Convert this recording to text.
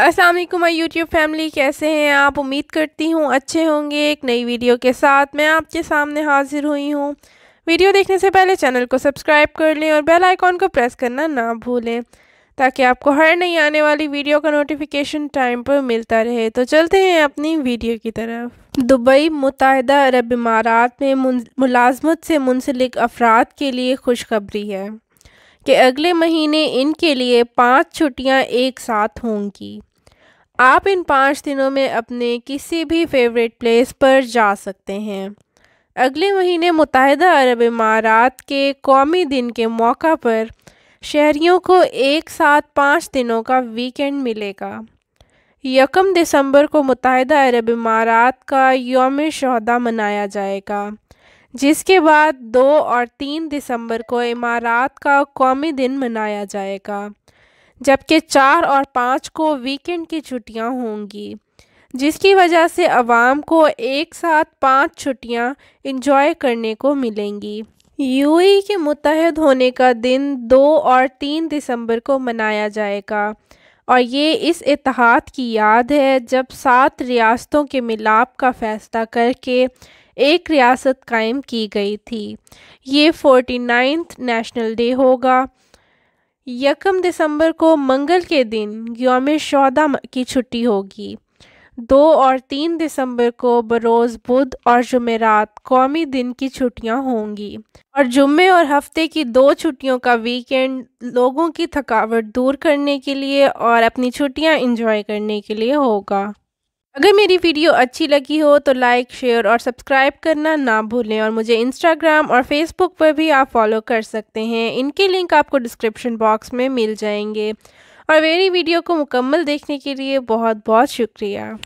असलम मैं YouTube family कैसे हैं आप उम्मीद करती हूँ अच्छे होंगे एक नई वीडियो के साथ मैं आपके सामने हाजिर हुई हूँ वीडियो देखने से पहले चैनल को सब्सक्राइब कर लें और बेल आइकॉन को प्रेस करना ना भूलें ताकि आपको हर नई आने वाली वीडियो का नोटिफिकेशन टाइम पर मिलता रहे तो चलते हैं अपनी वीडियो की तरफ दुबई मुतहद अरब इमारात में मुलाजमत से मुंसलिक अफराद के लिए खुशखबरी है कि अगले महीने इनके लिए पाँच छुट्टियाँ एक साथ होंगी आप इन पाँच दिनों में अपने किसी भी फेवरेट प्लेस पर जा सकते हैं अगले महीने मुतहदा अरब इमारात के कौमी दिन के मौका पर शहरीों को एक साथ पाँच दिनों का वीकेंड मिलेगा यकम दिसंबर को मुतहदा अरब इमारात का योम शहदा मनाया जाएगा जिसके बाद दो और तीन दिसंबर को इमारात का कौमी दिन मनाया जाएगा जबकि चार और पाँच को वीकेंड की छुट्टियां होंगी जिसकी वजह से आवाम को एक साथ पाँच छुट्टियां इंजॉय करने को मिलेंगी यूएई के मुतहद होने का दिन दो और तीन दिसंबर को मनाया जाएगा और ये इस इतिहाद की याद है जब सात रियासतों के मिलाप का फैसला करके एक रियासत कायम की गई थी ये फोर्टी नाइन्थ नेशनल डे होगा यकम दिसंबर को मंगल के दिन योम शौदा की छुट्टी होगी दो और तीन दिसंबर को बरोज़ बुध और जुमेरात कौमी दिन की छुट्टियां होंगी और जुम्मे और हफ्ते की दो छुट्टियों का वीकेंड लोगों की थकावट दूर करने के लिए और अपनी छुट्टियां एंजॉय करने के लिए होगा अगर मेरी वीडियो अच्छी लगी हो तो लाइक शेयर और सब्सक्राइब करना ना भूलें और मुझे इंस्टाग्राम और फेसबुक पर भी आप फॉलो कर सकते हैं इनके लिंक आपको डिस्क्रिप्शन बॉक्स में मिल जाएंगे और मेरी वीडियो को मुकम्मल देखने के लिए बहुत बहुत शुक्रिया